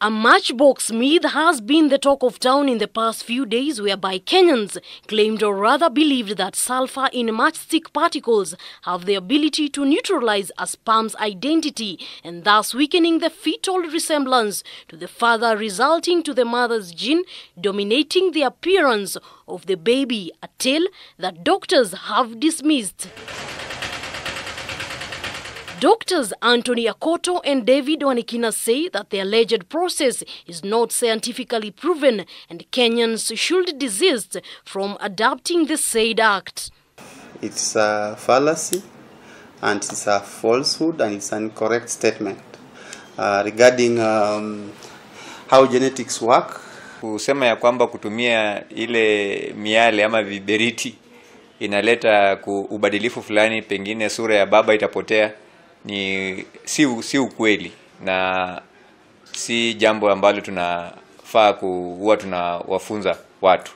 A matchbox myth has been the talk of town in the past few days whereby Kenyans claimed or rather believed that sulfur in matchstick particles have the ability to neutralize a sperm's identity and thus weakening the fetal resemblance to the father resulting to the mother's gene dominating the appearance of the baby, a tale that doctors have dismissed. Doctors Anthony Akoto and David Wanikina say that the alleged process is not scientifically proven and Kenyans should desist from adopting the said act. It's a fallacy and it's a falsehood and it's an incorrect statement uh, regarding um, how genetics work. Kusema ya kwamba kutumia ile miale ama viberiti inaleta ubadilifu fulani, pengine sura ya baba itapotea ni si, si ukweli na si jambo ambalo tunafaa kuwa tunawafunza watu.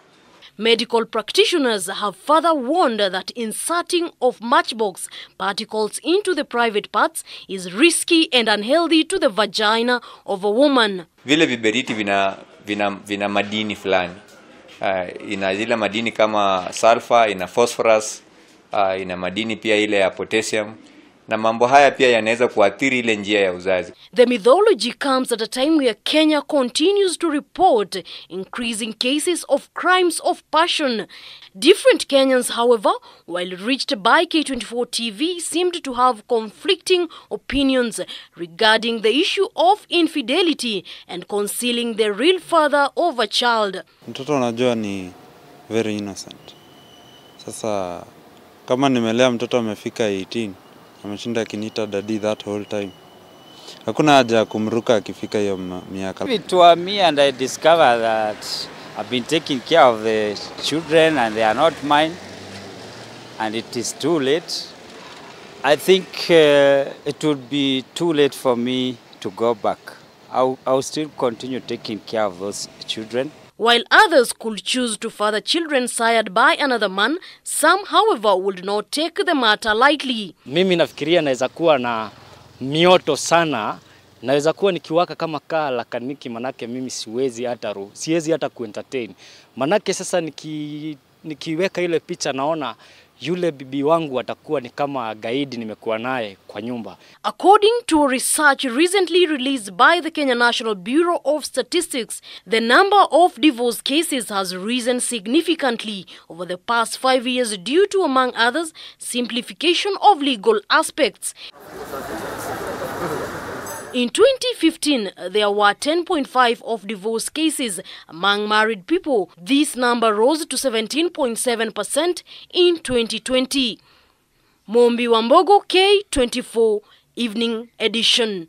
Medical practitioners have further warned that inserting of matchbox particles into the private parts is risky and unhealthy to the vagina of a woman. Vile viberiti vina, vina, vina madini fulani. Uh, ina zile madini kama sulfur, ina phosphorus, uh, ina madini pia ile ya potassium na mambo haya pia yanaweza kuathiri ile njia ya uzazi. The mythology comes at a time where Kenya continues to report increasing cases of crimes of passion. Different Kenyans, however, while reached by K24 TV, seemed to have conflicting opinions regarding the issue of infidelity and concealing the real father of a child. Mtoto unajua ni very innocent. Sasa kama nimelea mtoto amefika 18 ameshinda akiniita dadi that whole time. Hakuna haja ya kumruka akifika hiyo miaka. It was me and I discovered that I've been taking care of the children and they are not mine and it is too late. I think uh, it would be too late for me to go back. I'll, I'll still continue taking care of those children. While others could choose to father children sired by another man, some however would not take the matter lightly. Mimi nafikiria naweza kuwa na mioto sana, naweza kuwa nikiwaka kama kaa la kaniki, manake mimi siwezi hata ru, siwezi hata kuentertain, manake sasa niki, nikiweka ile picha naona yule bibi wangu atakuwa ni kama gaidi nimekuwa naye kwa nyumba. According to research recently released by the Kenya National Bureau of Statistics, the number of divorce cases has risen significantly over the past five years due to, among others, simplification of legal aspects. In 2015, there were 10.5 of divorce cases among married people. This number rose to 17.7% in 2020. Mombi Wambogo, K24, Evening Edition.